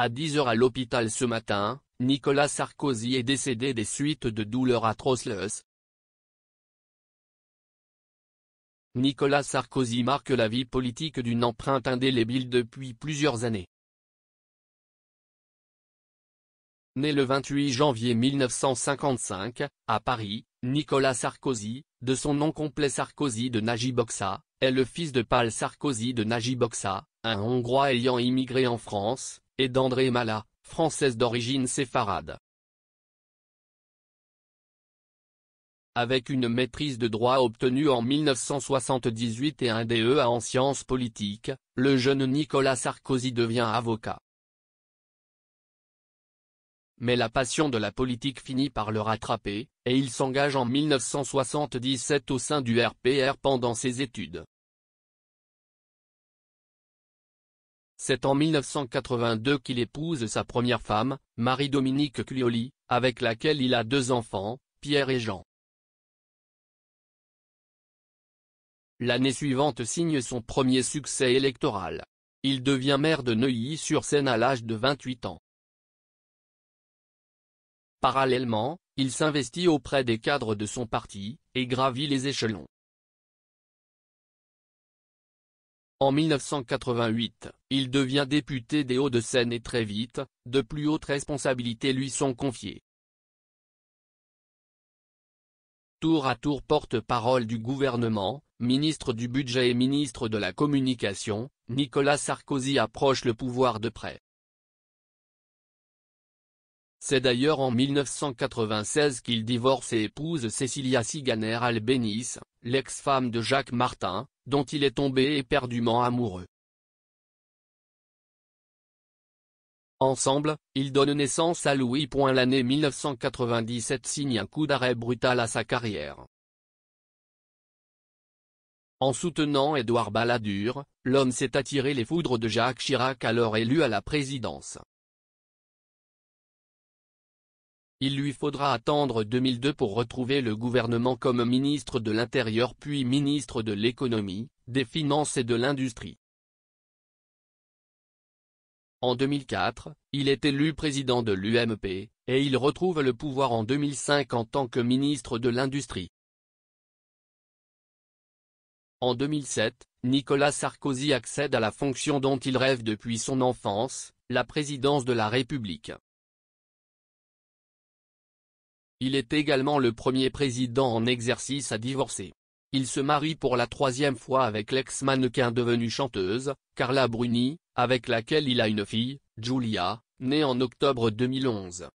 À 10h à l'hôpital ce matin, Nicolas Sarkozy est décédé des suites de douleurs atroces. Nicolas Sarkozy marque la vie politique d'une empreinte indélébile depuis plusieurs années. Né le 28 janvier 1955, à Paris, Nicolas Sarkozy, de son nom complet Sarkozy de Najiboksa, est le fils de Paul Sarkozy de Najiboksa, un Hongrois ayant immigré en France, et d'André Mala, française d'origine séfarade. Avec une maîtrise de droit obtenue en 1978 et un DEA en sciences politiques, le jeune Nicolas Sarkozy devient avocat. Mais la passion de la politique finit par le rattraper, et il s'engage en 1977 au sein du RPR pendant ses études. C'est en 1982 qu'il épouse sa première femme, Marie-Dominique Clioli, avec laquelle il a deux enfants, Pierre et Jean. L'année suivante signe son premier succès électoral. Il devient maire de Neuilly-sur-Seine à l'âge de 28 ans. Parallèlement, il s'investit auprès des cadres de son parti, et gravit les échelons. En 1988, il devient député des Hauts-de-Seine et très vite, de plus hautes responsabilités lui sont confiées. Tour à tour porte-parole du gouvernement, ministre du budget et ministre de la communication, Nicolas Sarkozy approche le pouvoir de près. C'est d'ailleurs en 1996 qu'il divorce et épouse Cécilia Siganer Albenis, l'ex-femme de Jacques Martin, dont il est tombé éperdument amoureux. Ensemble, ils donnent naissance à Louis. L'année 1997 signe un coup d'arrêt brutal à sa carrière. En soutenant Édouard Balladur, l'homme s'est attiré les foudres de Jacques Chirac alors élu à la présidence. Il lui faudra attendre 2002 pour retrouver le gouvernement comme ministre de l'Intérieur puis ministre de l'Économie, des Finances et de l'Industrie. En 2004, il est élu président de l'UMP, et il retrouve le pouvoir en 2005 en tant que ministre de l'Industrie. En 2007, Nicolas Sarkozy accède à la fonction dont il rêve depuis son enfance, la présidence de la République. Il est également le premier président en exercice à divorcer. Il se marie pour la troisième fois avec l'ex-mannequin devenue chanteuse, Carla Bruni, avec laquelle il a une fille, Julia, née en octobre 2011.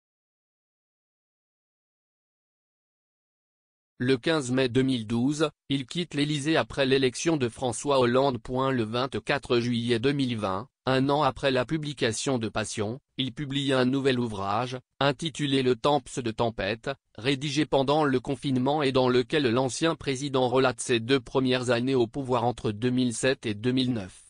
Le 15 mai 2012, il quitte l'Élysée après l'élection de François Hollande. Le 24 juillet 2020, un an après la publication de Passion, il publie un nouvel ouvrage, intitulé Le Temps de Tempête, rédigé pendant le confinement et dans lequel l'ancien président relate ses deux premières années au pouvoir entre 2007 et 2009.